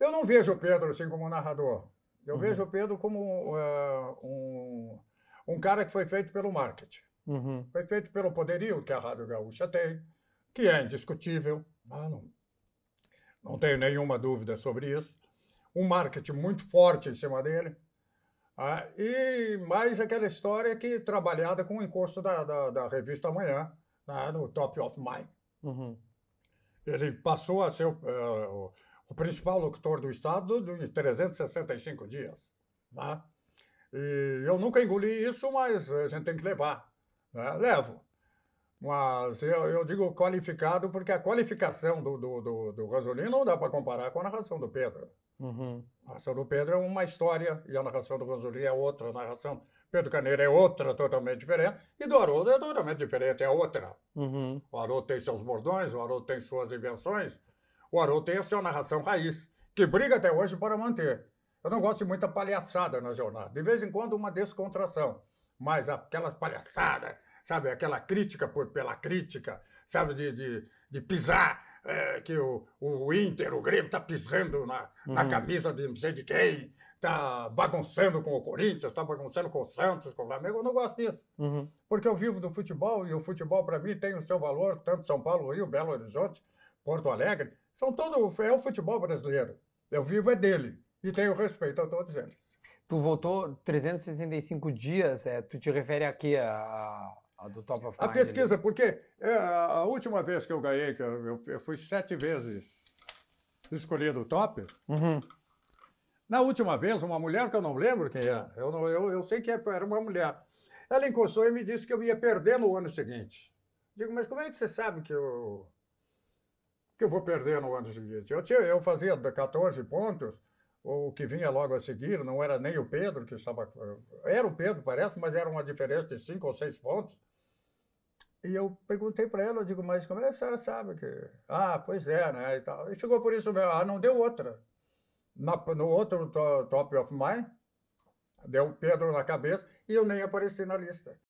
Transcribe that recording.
Eu não vejo o Pedro assim como narrador. Eu uhum. vejo o Pedro como uh, um, um cara que foi feito pelo marketing. Uhum. Foi feito pelo poderio que a Rádio Gaúcha tem, que é indiscutível. Ah, não, não tenho nenhuma dúvida sobre isso. Um marketing muito forte em cima dele. Ah, e mais aquela história que trabalhada com o encosto da, da, da revista Amanhã, né, no Top of Mind. Uhum. Ele passou a ser uh, o principal locutor do Estado em 365 dias. Né? E eu nunca engoli isso, mas a gente tem que levar. Né? Levo. Mas eu, eu, digo qualificado porque a qualificação do, do, do, do Rosolino não dá para comparar com a narração do Pedro. Uhum. A narração do Pedro é uma história e a narração do Rosolino é outra. A narração Pedro Carneiro é outra, totalmente diferente. E do Haroldo é totalmente diferente, é outra. Uhum. O Haroldo tem seus bordões, o Haroldo tem suas invenções. O Haroldo tem a sua narração raiz, que briga até hoje para manter. Eu não gosto de muita palhaçada na jornada. De vez em quando, uma descontração. Mas aquelas palhaçadas, sabe? Aquela crítica por, pela crítica, sabe? De, de, de pisar, é, que o, o Inter, o Grêmio, está pisando na, uhum. na camisa de não sei de quem, está bagunçando com o Corinthians, está bagunçando com o Santos, com o Flamengo. Eu não gosto disso. Uhum. Porque eu vivo do futebol e o futebol, para mim, tem o seu valor, tanto São Paulo, Rio, Belo Horizonte, Porto Alegre. São todo, é o futebol brasileiro. Eu vivo é dele e tenho respeito a todos eles. Tu voltou 365 dias, é, tu te refere aqui a, a do Top of Mind. A pesquisa, porque é, a última vez que eu ganhei, que eu, eu fui sete vezes escolhido o top, uhum. na última vez, uma mulher que eu não lembro quem é eu, não, eu, eu sei que é, era uma mulher, ela encostou e me disse que eu ia perder no ano seguinte. Digo, mas como é que você sabe que eu que eu vou perder no ano seguinte. Eu, tinha, eu fazia 14 pontos, o que vinha logo a seguir não era nem o Pedro que estava. Era o Pedro, parece, mas era uma diferença de 5 ou 6 pontos. E eu perguntei para ela, eu digo, mas como é que a senhora sabe que. Ah, pois é, né? E, tal. e ficou por isso mesmo. Ah, não deu outra. Na, no outro to, Top of Mind, deu Pedro na cabeça e eu nem apareci na lista.